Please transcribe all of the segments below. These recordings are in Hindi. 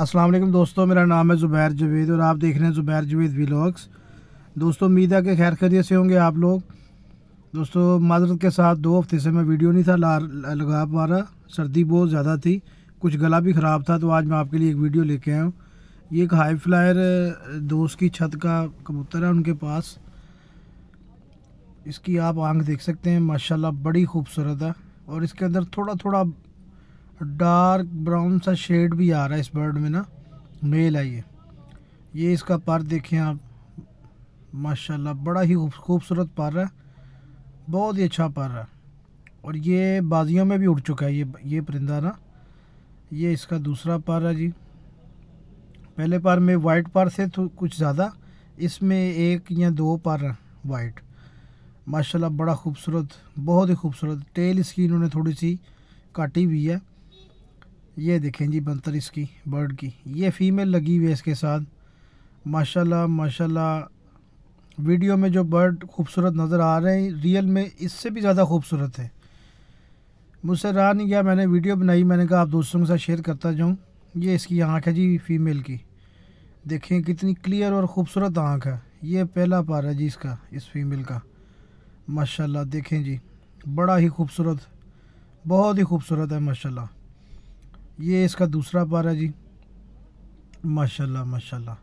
अस्सलाम वालेकुम दोस्तों मेरा नाम है ज़ुबैर जवेद और आप देख रहे हैं ज़ुबैर जवेद व्लॉग्स दोस्तों उम्मीद है कि खैर खैरियत से होंगे आप लोग दोस्तों माजरत के साथ दो हफ्ते से मैं वीडियो नहीं था ला लगा पा रहा सर्दी बहुत ज़्यादा थी कुछ गला भी ख़राब था तो आज मैं आपके लिए एक वीडियो लेके आया हूँ ये एक हाई फ्लायर दोस्त की छत का कबूतर है उनके पास इसकी आप आँख देख सकते हैं माशाल्लाह बड़ी खूबसूरत है और इसके अंदर थोड़ा थोड़ा डार्क ब्राउन सा शेड भी आ रहा है इस बर्ड में ना मेल है ये ये इसका पर देखें आप माशाल्लाह बड़ा ही खूबसूरत पर है बहुत ही अच्छा पर है और ये बाजियों में भी उड़ चुका है ये ये परिंदा ना ये इसका दूसरा पार है जी पहले पार में वाइट पार से तो कुछ ज़्यादा इसमें एक या दो पार वाइट माशाल्लाह बड़ा खूबसूरत बहुत ही खूबसूरत टेल इसकी इन्होंने थोड़ी सी काटी हुई है ये देखें जी बनतर इसकी बर्ड की ये फीमेल लगी हुई है इसके साथ माशाल्लाह माशाल्लाह वीडियो में जो बर्ड खूबसूरत नज़र आ रहे हैं रियल में इससे भी ज़्यादा खूबसूरत है मुझसे रहा नहीं गया मैंने वीडियो बनाई मैंने कहा आप दोस्तों के साथ शेयर करता जाऊँ ये इसकी आँख है जी फीमेल की देखें कितनी क्लियर और ख़ूबसूरत आँख है ये पहला पार है जी इसका इस फीमेल का माशाल्लाह देखें जी बड़ा ही खूबसूरत बहुत ही खूबसूरत है माशाल्लाह ये इसका दूसरा पार है जी माशाल्लाह माशाल्लाह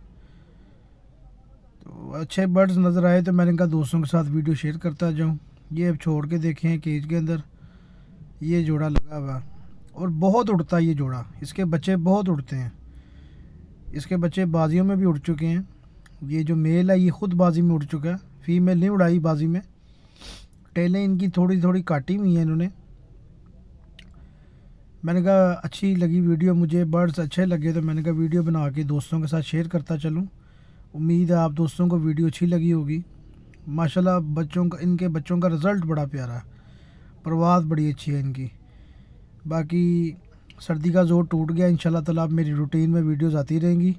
तो अच्छे बर्ड्स नज़र आए तो मैंने इनका दोस्तों के साथ वीडियो शेयर करता जाऊँ ये अब छोड़ के देखे हैं केज के अंदर ये जोड़ा लगा हुआ और बहुत उड़ता है ये जोड़ा इसके बच्चे बहुत उड़ते हैं इसके बच्चे बाजियों में भी उड़ चुके हैं ये जो मेल है ये ख़ुद बाजी में उड़ चुका है फीमेल नहीं उड़ाई बाजी में टेलें इनकी थोड़ी थोड़ी काटी हुई हैं इन्होंने मैंने कहा अच्छी लगी वीडियो मुझे बर्ड्स अच्छे लगे तो मैंने कहा वीडियो बना के दोस्तों के साथ शेयर करता चलूँ उम्मीद है आप दोस्तों को वीडियो अच्छी लगी होगी माशाल्लाह बच्चों का इनके बच्चों का रिज़ल्ट बड़ा प्यारा है प्रवाद बड़ी अच्छी है इनकी बाकी सर्दी का जोर टूट गया इन ताला आप मेरी रूटीन में वीडियोज़ आती रहेंगी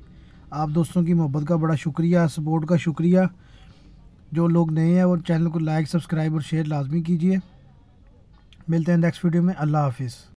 आप दोस्तों की मोहब्बत का बड़ा शुक्रिया सपोर्ट का शुक्रिया जो लोग नए हैं वो चैनल को लाइक सब्सक्राइब और शेयर लाजमी कीजिए मिलते हैं नेक्स्ट वीडियो में अल्लाह हाफिज़